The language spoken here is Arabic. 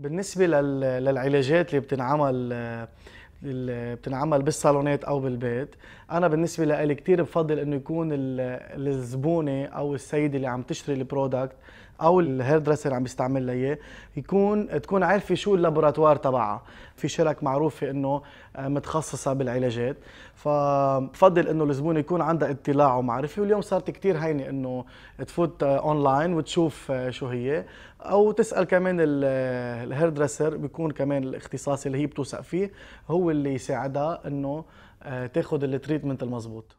بالنسبه للعلاجات اللي بتنعمل آه، اللي بتنعمل بالصالونات او بالبيت انا بالنسبه لإلي كثير بفضل انه يكون الزبونه او السيده اللي عم تشتري البرودكت او الهير دريسر عم بيستعمل لها اياه يكون تكون عارفه شو اللابوراتوار تبعها في شرك معروفه انه آه، متخصصه بالعلاجات فبفضل انه الزبون يكون عندها اطلاع ومعرفه واليوم صارت كثير هينه انه تفوت اونلاين آه، وتشوف آه، شو هي او تسال كمان الهير دريسر بيكون كمان الاختصاص اللي هي بتوثق فيه هو اللي يساعدها انه آه، تاخذ التريتمنت المضبوط